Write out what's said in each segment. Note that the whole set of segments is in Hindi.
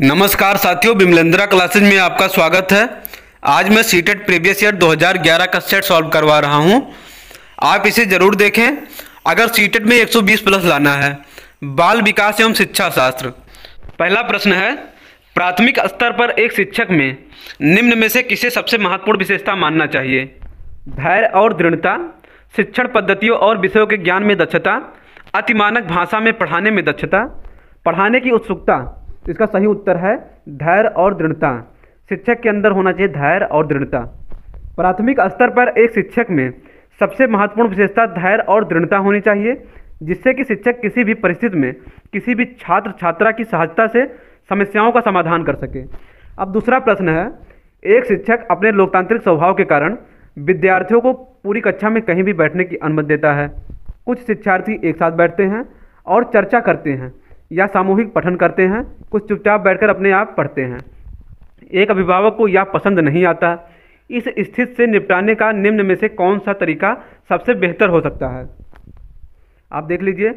नमस्कार साथियों बिमलेंद्रा क्लासेज में आपका स्वागत है आज मैं सीटेट e प्रीवियस ईयर 2011 का सेट सॉल्व करवा रहा हूं आप इसे ज़रूर देखें अगर सीटेट e में 120 प्लस लाना है बाल विकास एवं शिक्षा शास्त्र पहला प्रश्न है प्राथमिक स्तर पर एक शिक्षक में निम्न में से किसे सबसे महत्वपूर्ण विशेषता मानना चाहिए धैर्य और दृढ़ता शिक्षण पद्धतियों और विषयों के ज्ञान में दक्षता अतिमानक भाषा में पढ़ाने में दक्षता पढ़ाने की उत्सुकता तो इसका सही उत्तर है धैर्य और दृढ़ता शिक्षक के अंदर होना चाहिए धैर्य और दृढ़ता प्राथमिक स्तर पर एक शिक्षक में सबसे महत्वपूर्ण विशेषता धैर्य और दृढ़ता होनी चाहिए जिससे कि शिक्षक किसी भी परिस्थिति में किसी भी छात्र छात्रा की सहायता से समस्याओं का समाधान कर सके अब दूसरा प्रश्न है एक शिक्षक अपने लोकतांत्रिक स्वभाव के कारण विद्यार्थियों को पूरी कक्षा में कहीं भी बैठने की अनुमति देता है कुछ शिक्षार्थी एक साथ बैठते हैं और चर्चा करते हैं या सामूहिक पठन करते हैं कुछ चुपचाप बैठकर अपने आप पढ़ते हैं एक अभिभावक को यह पसंद नहीं आता इस स्थिति से निपटाने का निम्न में से कौन सा तरीका सबसे बेहतर हो सकता है आप देख लीजिए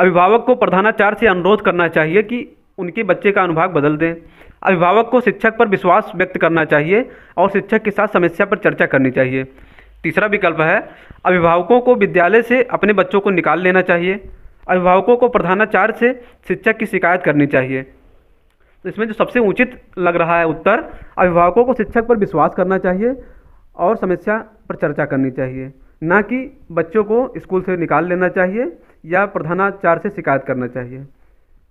अभिभावक को प्रधानाचार्य से अनुरोध करना चाहिए कि उनके बच्चे का अनुभाग बदल दें अभिभावक को शिक्षक पर विश्वास व्यक्त करना चाहिए और शिक्षक के साथ समस्या पर चर्चा करनी चाहिए तीसरा विकल्प है अभिभावकों को विद्यालय से अपने बच्चों को निकाल लेना चाहिए अभिभावकों को प्रधानाचार्य से शिक्षक की शिकायत करनी चाहिए तो इसमें जो सबसे उचित लग रहा है उत्तर अभिभावकों को शिक्षक पर विश्वास करना चाहिए और समस्या पर चर्चा करनी चाहिए ना कि बच्चों को स्कूल से निकाल लेना चाहिए या प्रधानाचार्य से शिकायत करना चाहिए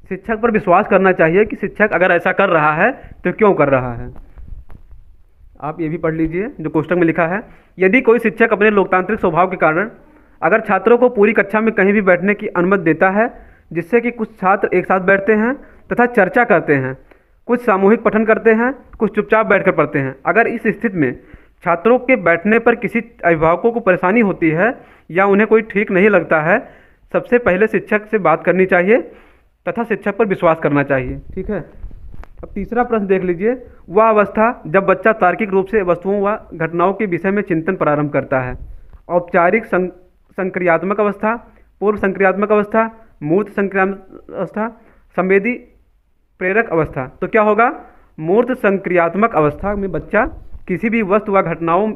शिक्षक पर विश्वास करना चाहिए कि शिक्षक अगर ऐसा कर रहा है तो क्यों कर रहा है आप ये भी पढ़ लीजिए जो क्वेश्चन में लिखा है यदि कोई शिक्षक अपने लोकतांत्रिक स्वभाव के कारण अगर छात्रों को पूरी कक्षा में कहीं भी बैठने की अनुमति देता है जिससे कि कुछ छात्र एक साथ बैठते हैं तथा चर्चा करते हैं कुछ सामूहिक पठन करते हैं कुछ चुपचाप बैठकर पढ़ते हैं अगर इस स्थिति में छात्रों के बैठने पर किसी अभिभावकों को परेशानी होती है या उन्हें कोई ठीक नहीं लगता है सबसे पहले शिक्षक से बात करनी चाहिए तथा शिक्षक पर विश्वास करना चाहिए ठीक है अब तीसरा प्रश्न देख लीजिए वह अवस्था जब बच्चा तार्किक रूप से वस्तुओं व घटनाओं के विषय में चिंतन प्रारंभ करता है औपचारिक संग संक्रियात्मक अवस्था पूर्व संक्रियात्मक अवस्था मूर्त संक्रियात्मक अवस्था संवेदी प्रेरक अवस्था तो क्या होगा मूर्त संक्रियात्मक अवस्था में बच्चा किसी भी वस्तु व घटनाओं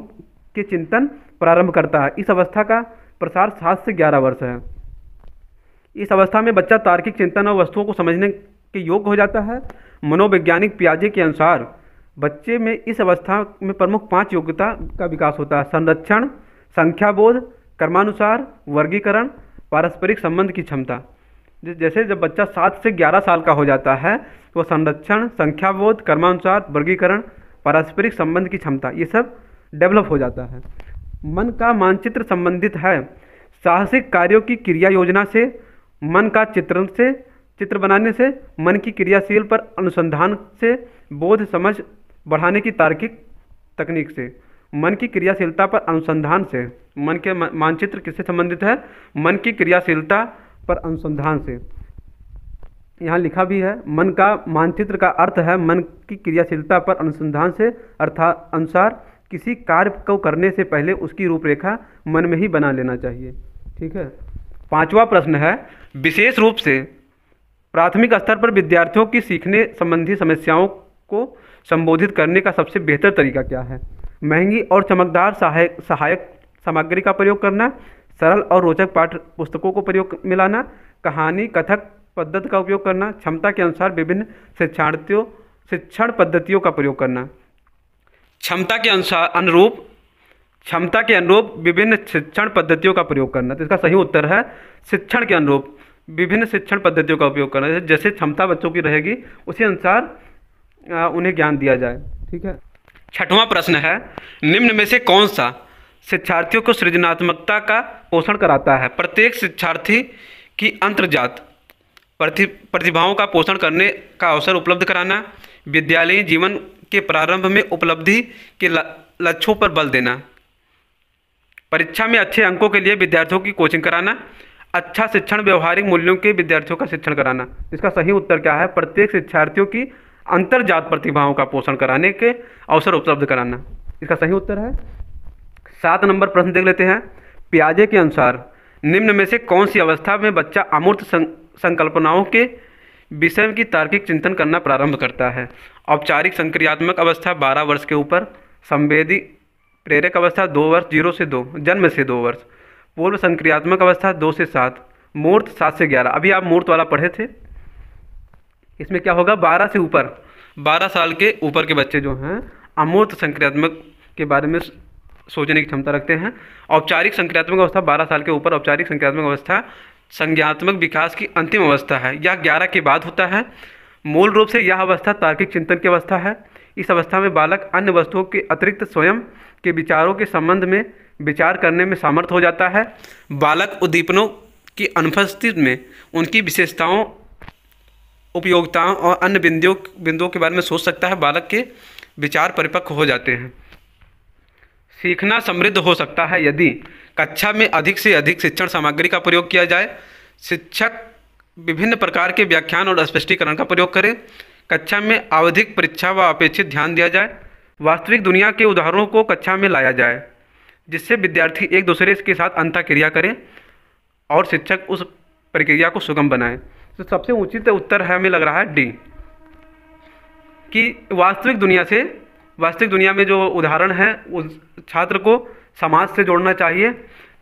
के चिंतन प्रारंभ करता है इस अवस्था का प्रसार सात से ग्यारह वर्ष है इस अवस्था में बच्चा तार्किक चिंतन और वस्तुओं को समझने के योग्य हो जाता है मनोवैज्ञानिक प्याजे के अनुसार बच्चे में इस अवस्था में प्रमुख पांच योग्यता का विकास होता है संरक्षण संख्याबोध कर्मानुसार वर्गीकरण पारस्परिक संबंध की क्षमता जैसे जब बच्चा सात से ग्यारह साल का हो जाता है तो संरक्षण संख्याबोध कर्मानुसार वर्गीकरण पारस्परिक संबंध की क्षमता ये सब डेवलप हो जाता है मन का मानचित्र संबंधित है साहसिक कार्यों की क्रिया योजना से मन का चित्रण से चित्र बनाने से मन की क्रियाशील पर अनुसंधान से बोध समझ बढ़ाने की तार्किक तकनीक से मन की क्रियाशीलता पर अनुसंधान से मन के मानचित्र किससे संबंधित है मन की क्रियाशीलता पर अनुसंधान से यहाँ लिखा भी है मन का मानचित्र का अर्थ है मन की क्रियाशीलता पर अनुसंधान से अर्थात अनुसार किसी कार्य को करने से पहले उसकी रूपरेखा मन में ही बना लेना चाहिए ठीक है पांचवा प्रश्न है विशेष रूप से प्राथमिक स्तर पर विद्यार्थियों की सीखने संबंधी समस्याओं को संबोधित करने का सबसे बेहतर तरीका क्या है महंगी और चमकदार सहायक सहायक सामग्री का प्रयोग करना सरल और रोचक पाठ पुस्तकों को प्रयोग मिलाना कहानी कथक पद्धति का उपयोग करना क्षमता के अनुसार विभिन्न शिक्षार्थियों शिक्षण पद्धतियों का प्रयोग करना क्षमता के अनुसार अनुरूप क्षमता के अनुरूप विभिन्न शिक्षण पद्धतियों का प्रयोग करना तो इसका सही उत्तर है शिक्षण के अनुरूप विभिन्न शिक्षण पद्धतियों का उपयोग करना जैसे क्षमता बच्चों की रहेगी उसी अनुसार उन्हें ज्ञान दिया जाए ठीक है छठवां प्रश्न है निम्न में से कौन सा शिक्षार्थियों को सृजनात्मकता का पोषण कराता है प्रत्येक शिक्षार्थी की अंतर्जात प्रति प्रतिभाओं का पोषण करने का अवसर उपलब्ध कराना विद्यालयी जीवन के प्रारंभ में उपलब्धि के लक्ष्यों पर बल देना परीक्षा में अच्छे अंकों के लिए विद्यार्थियों की कोचिंग कराना अच्छा शिक्षण व्यवहारिक मूल्यों के विद्यार्थियों का शिक्षण कराना इसका सही उत्तर क्या है प्रत्येक शिक्षार्थियों की अंतर्जात प्रतिभाओं का पोषण कराने के अवसर उपलब्ध कराना इसका सही उत्तर है सात नंबर प्रश्न देख लेते हैं प्याजे के अनुसार निम्न में से कौन सी अवस्था में बच्चा अमूर्त संकल्पनाओं के विषय की तार्किक चिंतन करना प्रारंभ करता है औपचारिक संक्रियात्मक अवस्था बारह वर्ष के ऊपर संवेदी प्रेरक अवस्था दो वर्ष जीरो से दो जन्म से दो वर्ष पूर्व संक्रियात्मक अवस्था दो से सात मूर्त सात से ग्यारह अभी आप मूर्त वाला पढ़े थे इसमें क्या होगा बारह से ऊपर बारह साल के ऊपर के बच्चे जो हैं अमूर्त संक्रियात्मक के बारे में सोचने की क्षमता रखते हैं औपचारिक संक्रियात्मक अवस्था बारह साल के ऊपर औपचारिक संक्रियात्मक अवस्था संज्ञात्मक विकास की अंतिम अवस्था है यह ग्यारह के बाद होता है मूल रूप से यह अवस्था तार्किक चिंतन की अवस्था है इस अवस्था में बालक अन्य वस्तुओं के अतिरिक्त स्वयं के विचारों के संबंध में विचार करने में समर्थ हो जाता है बालक उद्दीपनों की अनुपस्थित में उनकी विशेषताओं उपयोगिताओं और अन्य बिंदुओं बिंदुओं के बारे में सोच सकता है बालक के विचार परिपक्व हो जाते हैं सीखना समृद्ध हो सकता है यदि कक्षा में अधिक से अधिक शिक्षण सामग्री का प्रयोग किया जाए शिक्षक विभिन्न प्रकार के व्याख्यान और स्पष्टीकरण का प्रयोग करें कक्षा में आवधिक परीक्षा व अपेक्षित ध्यान दिया जाए वास्तविक दुनिया के उदाहरणों को कक्षा में लाया जाए जिससे विद्यार्थी एक दूसरे के साथ अंतः क्रिया करें और शिक्षक उस प्रक्रिया को सुगम बनाएं तो सबसे उचित उत्तर है हमें लग रहा है डी कि वास्तविक दुनिया से वास्तविक दुनिया में जो उदाहरण है उस छात्र को समाज से जोड़ना चाहिए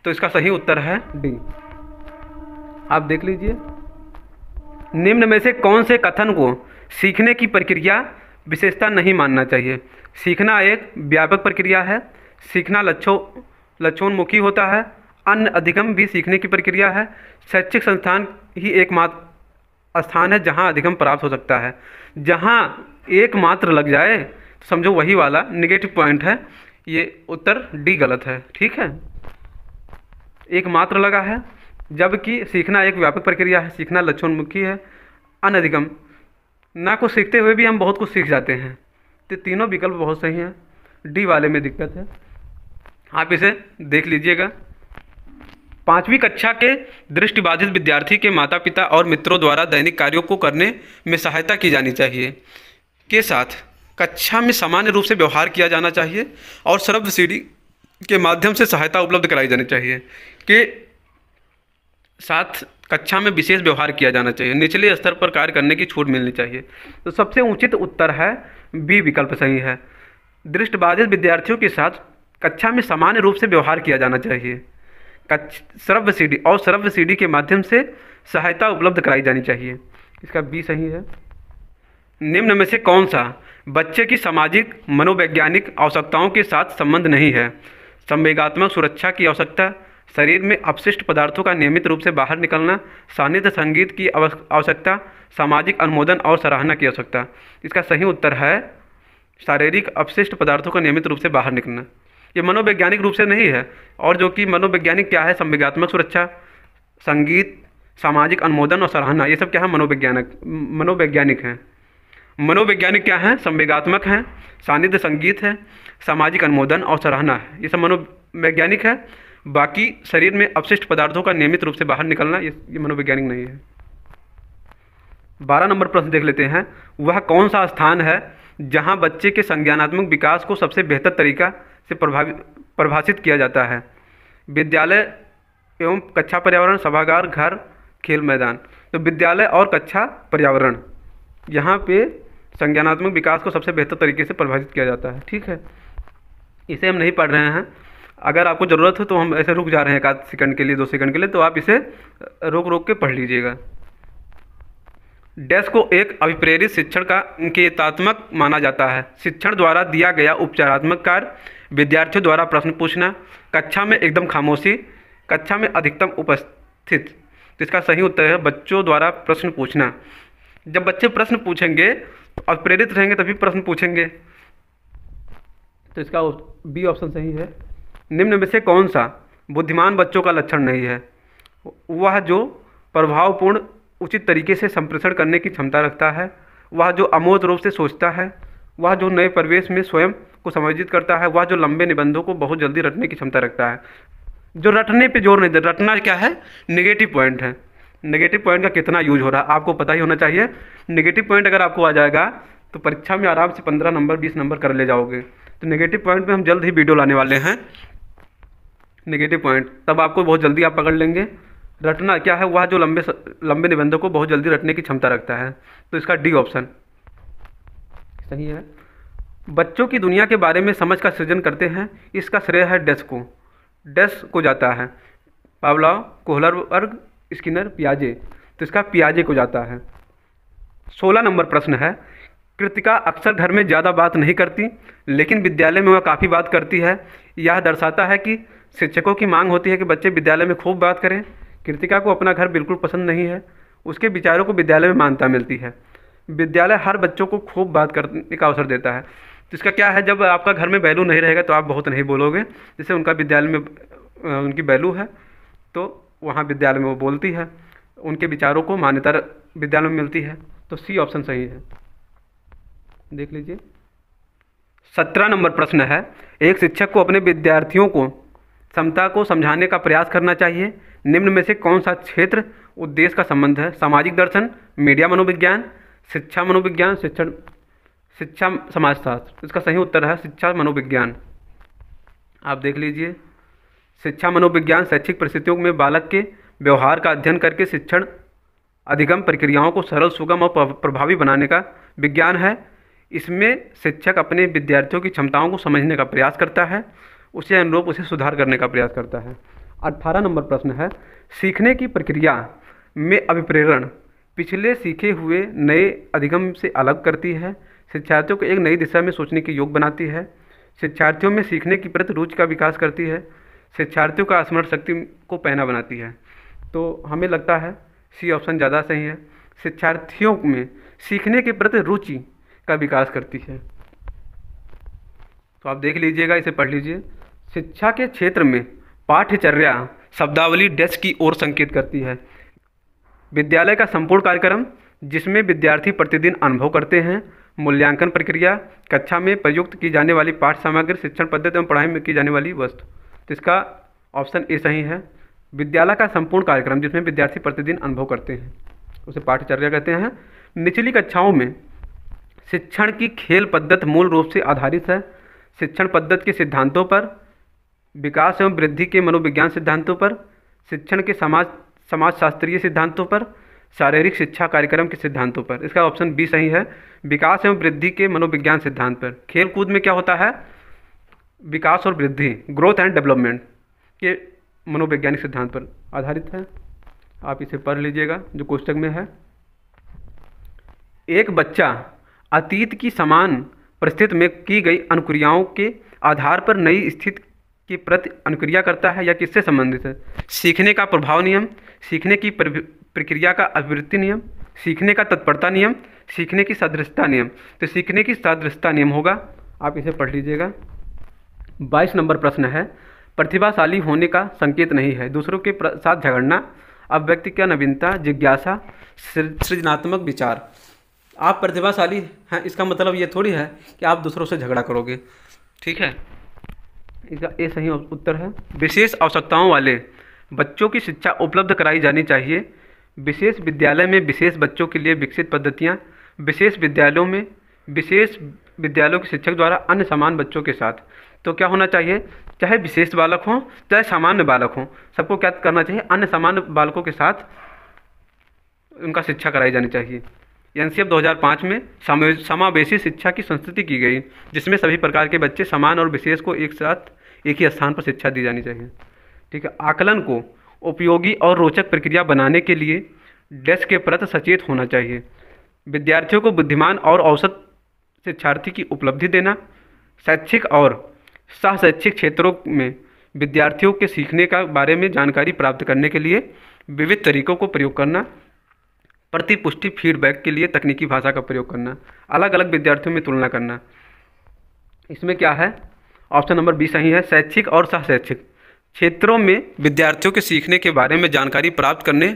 तो इसका सही उत्तर है डी आप देख लीजिए निम्न में से कौन से कथन को सीखने की प्रक्रिया विशेषता नहीं मानना चाहिए सीखना एक व्यापक प्रक्रिया है सीखना लक्षो लक्षोन्मुखी होता है अन्य अधिगम भी सीखने की प्रक्रिया है शैक्षिक संस्थान ही एकमात्र स्थान है जहाँ अधिगम प्राप्त हो सकता है जहाँ एक मात्र लग जाए तो समझो वही वाला निगेटिव पॉइंट है ये उत्तर डी गलत है ठीक है एक मात्र लगा है जबकि सीखना एक व्यापक प्रक्रिया है सीखना लक्षणमुखी है अनधिगम ना को सीखते हुए भी हम बहुत कुछ सीख जाते हैं तो तीनों विकल्प बहुत सही हैं डी वाले में दिक्कत है आप इसे देख लीजिएगा पाँचवीं कक्षा के दृष्टिबाधित विद्यार्थी के माता पिता और मित्रों द्वारा दैनिक कार्यों को करने में सहायता की जानी चाहिए के साथ कक्षा में सामान्य रूप से व्यवहार किया जाना चाहिए और सर्व सीढ़ी के माध्यम से सहायता उपलब्ध कराई जानी चाहिए के साथ कक्षा में विशेष व्यवहार किया जाना चाहिए निचले स्तर पर कार्य करने की छूट मिलनी चाहिए तो सबसे उचित उत्तर है बी विकल्प सही है दृष्टिबाधित विद्यार्थियों के साथ कक्षा में सामान्य रूप से व्यवहार किया जाना चाहिए टच सर्व सीडी और सर्व सीडी के माध्यम से सहायता उपलब्ध कराई जानी चाहिए इसका बी सही है निम्न में से कौन सा बच्चे की सामाजिक मनोवैज्ञानिक आवश्यकताओं के साथ संबंध नहीं है संवेगात्मक सुरक्षा की आवश्यकता शरीर में अपशिष्ट पदार्थों का नियमित रूप से बाहर निकलना सानिध्य संगीत की आवश्यकता सामाजिक अनुमोदन और सराहना की आवश्यकता इसका सही उत्तर है शारीरिक अपशिष्ट पदार्थों का नियमित रूप से बाहर निकलना ये मनोवैज्ञानिक रूप से नहीं है और जो कि मनोवैज्ञानिक क्या है संविज्ञात्मक सुरक्षा संगीत सामाजिक अनुमोदन और सराहना ये सब क्या है मनोवैज्ञानिक मनोवैज्ञानिक हैं मनोवैज्ञानिक क्या है संवेगात्मक हैं सानिध्य संगीत है सामाजिक अनुमोदन और सराहना है ये सब मनोवैज्ञानिक है बाकी शरीर में अपशिष्ट पदार्थों का नियमित रूप से बाहर निकलना ये, ये मनोवैज्ञानिक नहीं है बारह नंबर प्रश्न देख लेते हैं वह कौन सा स्थान है जहाँ बच्चे के संज्ञानात्मक विकास को सबसे बेहतर तरीका से प्रभावित परिभाषित किया जाता है विद्यालय एवं कक्षा पर्यावरण सभागार घर खेल मैदान तो विद्यालय और कक्षा पर्यावरण यहाँ पे संज्ञानात्मक विकास को सबसे बेहतर तरीके से परिभाषित किया जाता है ठीक है इसे हम नहीं पढ़ रहे हैं अगर आपको ज़रूरत हो तो हम ऐसे रुक जा रहे हैं एक आध सेकंड के लिए दो सेकंड के लिए तो आप इसे रोक रोक के पढ़ लीजिएगा डेस्क को एक अभिप्रेरित शिक्षण का के तात्मक माना जाता है शिक्षण द्वारा दिया गया उपचारात्मक कार्य विद्यार्थियों द्वारा प्रश्न पूछना कक्षा में एकदम खामोशी कक्षा में अधिकतम उपस्थित तो इसका सही उत्तर है बच्चों द्वारा प्रश्न पूछना जब बच्चे प्रश्न पूछेंगे और प्रेरित रहेंगे तभी प्रश्न पूछेंगे तो इसका बी ऑप्शन सही है निम्न में से कौन सा बुद्धिमान बच्चों का लक्षण नहीं है वह जो प्रभावपूर्ण उचित तरीके से संप्रेषण करने की क्षमता रखता है वह जो अमोद रूप से सोचता है वह जो नए परिवेश में स्वयं को समायोजित करता है वह जो लंबे निबंधों को बहुत जल्दी रटने की क्षमता रखता है जो रटने पे जोर नहीं दे रटना क्या है नेगेटिव पॉइंट है नेगेटिव पॉइंट का कितना यूज हो रहा है आपको पता ही होना चाहिए नेगेटिव पॉइंट अगर आपको आ जाएगा तो परीक्षा में आराम से पंद्रह नंबर बीस नंबर कर ले जाओगे तो नेगेटिव पॉइंट में हम जल्द ही वीडियो लाने वाले हैं नेगेटिव पॉइंट तब आपको बहुत जल्दी आप पकड़ लेंगे रटना क्या है वह जो लंबे लंबे निबंधों को बहुत जल्दी रटने की क्षमता रखता है तो इसका डी ऑप्शन सही है बच्चों की दुनिया के बारे में समझ का सृजन करते हैं इसका श्रेय है डेस को डेस को जाता है पावलाव अर्ग स्किनर पियाजे तो इसका पियाजे को जाता है सोलह नंबर प्रश्न है कृतिका अक्सर घर में ज़्यादा बात नहीं करती लेकिन विद्यालय में वह काफ़ी बात करती है यह दर्शाता है कि शिक्षकों की मांग होती है कि बच्चे विद्यालय में खूब बात करें कृतिका को अपना घर बिल्कुल पसंद नहीं है उसके विचारों को विद्यालय में मान्यता मिलती है विद्यालय हर बच्चों को खूब बात करने का अवसर देता है तो इसका क्या है जब आपका घर में वैल्यू नहीं रहेगा तो आप बहुत नहीं बोलोगे जैसे उनका विद्यालय में उनकी वैल्यू है तो वहाँ विद्यालय में वो बोलती है उनके विचारों को मान्यता विद्यालय में मिलती है तो सी ऑप्शन सही है देख लीजिए सत्रह नंबर प्रश्न है एक शिक्षक को अपने विद्यार्थियों को समता को समझाने का प्रयास करना चाहिए निम्न में से कौन सा क्षेत्र उद्देश्य का संबंध है सामाजिक दर्शन मीडिया मनोविज्ञान शिक्षा मनोविज्ञान शिक्षण शिक्षा समाजशास्त्र इसका सही उत्तर है शिक्षा मनोविज्ञान आप देख लीजिए शिक्षा मनोविज्ञान शैक्षिक परिस्थितियों में बालक के व्यवहार का अध्ययन करके शिक्षण अधिगम प्रक्रियाओं को सरल सुगम और प्रभावी बनाने का विज्ञान है इसमें शिक्षक अपने विद्यार्थियों की क्षमताओं को समझने का प्रयास करता है उसे अनुरूप उसे सुधार करने का प्रयास करता है अट्ठारह नंबर प्रश्न है सीखने की प्रक्रिया में अभिप्रेरण पिछले सीखे हुए नए अधिगम से अलग करती है शिक्षार्थियों को एक नई दिशा में सोचने के योग बनाती है शिक्षार्थियों में सीखने की प्रति रुचि का विकास करती है शिक्षार्थियों का स्मरण शक्ति को पहना बनाती है तो हमें लगता है सी ऑप्शन ज़्यादा सही है शिक्षार्थियों में सीखने के प्रति रुचि का विकास करती है तो आप देख लीजिएगा इसे पढ़ लीजिए शिक्षा के क्षेत्र में पाठ्यचर्या शब्दावली डेस्क की ओर संकेत करती है विद्यालय का संपूर्ण कार्यक्रम जिसमें विद्यार्थी प्रतिदिन अनुभव करते हैं मूल्यांकन प्रक्रिया कक्षा में प्रयुक्त की जाने वाली पाठ सामग्री शिक्षण पद्धति एवं पढ़ाई में की जाने वाली वस्तु तो इसका ऑप्शन ए सही है विद्यालय का संपूर्ण कार्यक्रम जिसमें विद्यार्थी प्रतिदिन अनुभव करते हैं उसे पाठचर्या कहते हैं निचली कक्षाओं में शिक्षण की खेल पद्धति मूल रूप से आधारित है शिक्षण पद्धति के सिद्धांतों पर विकास एवं वृद्धि के मनोविज्ञान सिद्धांतों पर शिक्षण के समाज समाजशास्त्रीय सिद्धांतों पर शारीरिक शिक्षा कार्यक्रम के सिद्धांतों पर इसका ऑप्शन बी सही है विकास एवं वृद्धि के मनोविज्ञान सिद्धांत पर खेल कूद में क्या होता है विकास और वृद्धि ग्रोथ एंड डेवलपमेंट के मनोवैज्ञानिक सिद्धांत पर आधारित है आप इसे पढ़ लीजिएगा जो कोष्टक में है एक बच्चा अतीत की समान परिस्थिति में की गई अनुक्रियाओं के आधार पर नई स्थिति के प्रति अनुक्रिया करता है या किससे संबंधित है सीखने का प्रभाव नियम सीखने की प्रक्रिया का अभिवृत्ति नियम सीखने का तत्परता नियम सीखने की सदृशता नियम तो सीखने की सदृशता नियम होगा आप इसे पढ़ लीजिएगा बाईस नंबर प्रश्न है प्रतिभाशाली होने का संकेत नहीं है दूसरों के साथ झगड़ना अब व्यक्ति नवीनता जिज्ञासा सृजनात्मक विचार आप प्रतिभाशाली हैं इसका मतलब ये थोड़ी है कि आप दूसरों से झगड़ा करोगे ठीक है इसका ये सही उत्तर है विशेष आवश्यकताओं वाले बच्चों की शिक्षा उपलब्ध कराई जानी चाहिए विशेष विद्यालय में विशेष बच्चों के लिए विकसित पद्धतियाँ विशेष विद्यालयों में विशेष विद्यालयों के शिक्षक द्वारा अन्य समान बच्चों के साथ तो क्या होना चाहिए चाहे विशेष बालक हों चाहे सामान्य बालक हों सबको क्या करना चाहिए अन्य सामान्य बालकों के साथ उनका शिक्षा कराई जानी चाहिए एन सी 2005 में समावेशी शिक्षा की संस्कृति की गई जिसमें सभी प्रकार के बच्चे समान और विशेष को एक साथ एक ही स्थान पर शिक्षा दी जानी चाहिए ठीक है आकलन को उपयोगी और रोचक प्रक्रिया बनाने के लिए डेस्क के प्रति सचेत होना चाहिए विद्यार्थियों को बुद्धिमान और औसत शिक्षार्थी की उपलब्धि देना शैक्षिक और सह शैक्षिक क्षेत्रों में विद्यार्थियों के सीखने का बारे में जानकारी प्राप्त करने के लिए विविध तरीकों को प्रयोग करना प्रतिपुष्टि फीडबैक के लिए तकनीकी भाषा का प्रयोग करना अलग अलग विद्यार्थियों में तुलना करना इसमें क्या है ऑप्शन नंबर बी सही है शैक्षिक और सह शैक्षिक क्षेत्रों में विद्यार्थियों के सीखने के बारे में जानकारी प्राप्त करने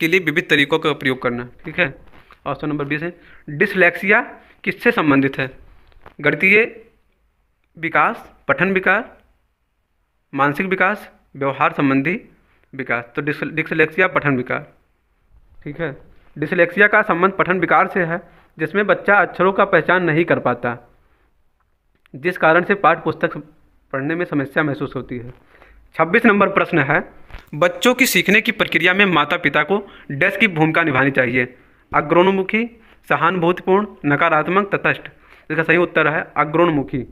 के लिए विविध तरीकों का प्रयोग करना ठीक है ऑप्शन नंबर बीस है डिसलेक्सिया किससे संबंधित है गणितीय विकास पठन विकास मानसिक विकास व्यवहार संबंधी विकास तो डिसलेक्सिया पठन विकार ठीक है डिसलेक्सिया का संबंध पठन विकार से है जिसमें बच्चा अक्षरों का पहचान नहीं कर पाता जिस कारण से पाठ पुस्तक पढ़ने में समस्या महसूस होती है छब्बीस नंबर प्रश्न है बच्चों की सीखने की प्रक्रिया में माता पिता को डेस्क की भूमिका निभानी चाहिए अग्रोणमुखी सहानुभूतिपूर्ण नकारात्मक तटस्थ इसका सही उत्तर है अग्रोन्मुखी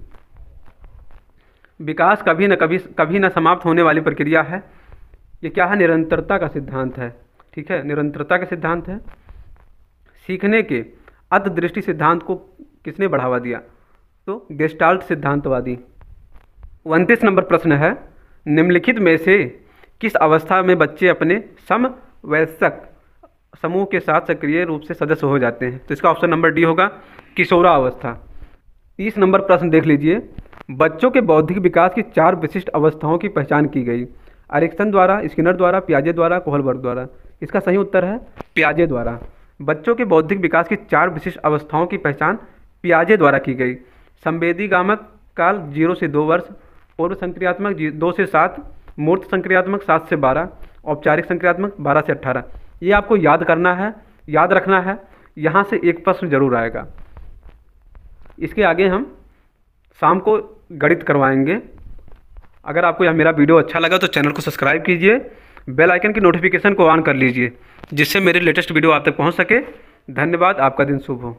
विकास कभी न कभी कभी न समाप्त होने वाली प्रक्रिया है ये क्या है निरंतरता का सिद्धांत है ठीक है निरंतरता का सिद्धांत है सीखने के अतदृष्टि सिद्धांत को किसने बढ़ावा दिया तो गेस्टाल्ट सिद्धांतवादी उनतीस नंबर प्रश्न है निम्नलिखित में से किस अवस्था में बच्चे अपने समवयस्क समूह के साथ सक्रिय रूप से सदस्य हो जाते हैं तो इसका ऑप्शन नंबर डी होगा किशोरा अवस्था तीस नंबर प्रश्न देख लीजिए बच्चों के बौद्धिक विकास की चार विशिष्ट अवस्थाओं की पहचान की गई अरिक्सन द्वारा स्किनर द्वारा प्याजे द्वारा कोहलबर्ग द्वारा इसका सही उत्तर है प्याजे द्वारा बच्चों के बौद्धिक विकास की चार विशिष्ट अवस्थाओं की पहचान प्याजे द्वारा की गई संवेदी गामक काल जीरो से दो वर्ष पूर्व संक्रियात्मक दो से सात मूर्त संक्रियात्मक सात से बारह औपचारिक संक्रियात्मक बारह से अट्ठारह ये आपको याद करना है याद रखना है यहाँ से एक प्रश्न जरूर आएगा इसके आगे हम शाम को गणित करवाएंगे अगर आपको यह मेरा वीडियो अच्छा लगा तो चैनल को सब्सक्राइब कीजिए बेल आइकन की नोटिफिकेशन को ऑन कर लीजिए जिससे मेरे लेटेस्ट वीडियो आप तक पहुँच सके धन्यवाद आपका दिन शुभ हो